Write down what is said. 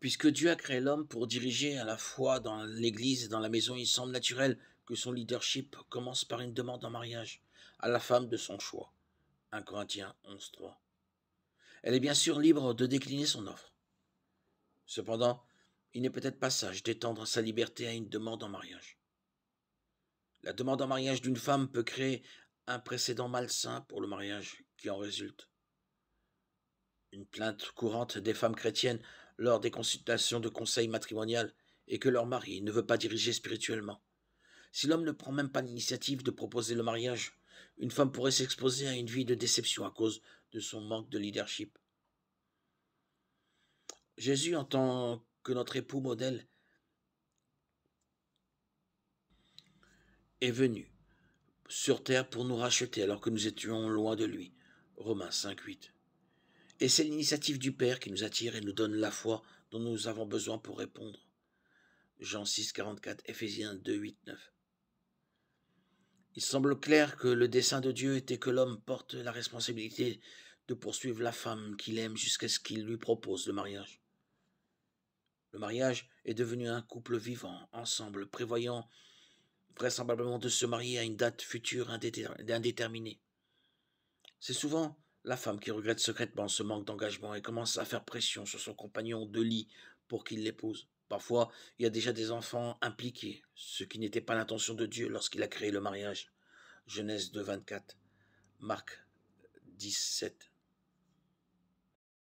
Puisque Dieu a créé l'homme pour diriger à la fois dans l'Église et dans la maison, il semble naturel que son leadership commence par une demande en mariage à la femme de son choix. 1 Corinthiens 11.3. Elle est bien sûr libre de décliner son offre. Cependant, il n'est peut-être pas sage d'étendre sa liberté à une demande en mariage. La demande en mariage d'une femme peut créer un précédent malsain pour le mariage qui en résulte. Une plainte courante des femmes chrétiennes lors des consultations de conseil matrimonial et que leur mari ne veut pas diriger spirituellement. Si l'homme ne prend même pas l'initiative de proposer le mariage, une femme pourrait s'exposer à une vie de déception à cause de son manque de leadership. Jésus, en tant que notre époux modèle, est venu sur terre pour nous racheter alors que nous étions loin de lui. Romains 5.8 et c'est l'initiative du Père qui nous attire et nous donne la foi dont nous avons besoin pour répondre. Jean 6, 44, Ephésiens 2, 8, 9. Il semble clair que le dessein de Dieu était que l'homme porte la responsabilité de poursuivre la femme qu'il aime jusqu'à ce qu'il lui propose le mariage. Le mariage est devenu un couple vivant, ensemble, prévoyant vraisemblablement de se marier à une date future indéterminée. C'est souvent la femme qui regrette secrètement ce manque d'engagement et commence à faire pression sur son compagnon de lit pour qu'il l'épouse. Parfois, il y a déjà des enfants impliqués, ce qui n'était pas l'intention de Dieu lorsqu'il a créé le mariage. Genèse 2, 24, Marc 17,